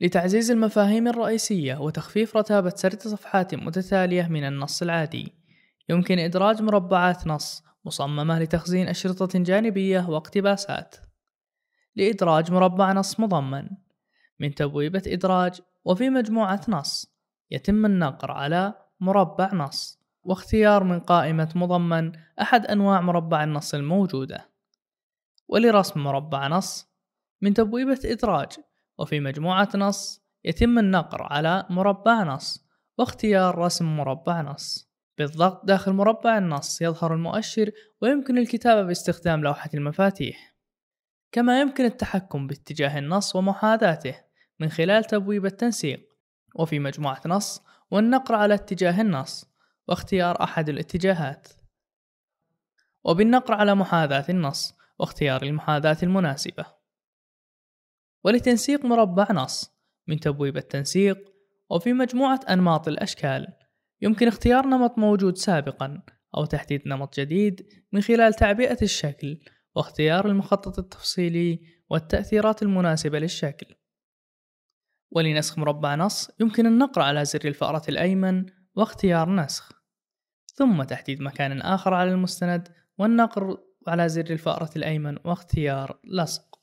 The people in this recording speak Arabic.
لتعزيز المفاهيم الرئيسية وتخفيف رتابة سرد صفحات متتالية من النص العادي يمكن إدراج مربعات نص مصممة لتخزين أشرطة جانبية واقتباسات لإدراج مربع نص مضمن من تبويبة إدراج وفي مجموعة نص يتم النقر على مربع نص واختيار من قائمة مضمن أحد أنواع مربع النص الموجودة ولرسم مربع نص من تبويبة إدراج وفي مجموعة نص يتم النقر على مربع نص واختيار رسم مربع نص بالضغط داخل مربع النص يظهر المؤشر ويمكن الكتابة باستخدام لوحة المفاتيح كما يمكن التحكم باتجاه النص ومحاذاته من خلال تبويب التنسيق وفي مجموعة نص والنقر على اتجاه النص واختيار أحد الاتجاهات وبالنقر على محاذاة النص واختيار المحاذاة المناسبة ولتنسيق مربع نص من تبويب التنسيق وفي مجموعة أنماط الأشكال يمكن اختيار نمط موجود سابقا أو تحديد نمط جديد من خلال تعبئة الشكل واختيار المخطط التفصيلي والتأثيرات المناسبة للشكل ولنسخ مربع نص يمكن النقر على زر الفأرة الأيمن واختيار نسخ ثم تحديد مكان آخر على المستند والنقر على زر الفأرة الأيمن واختيار لصق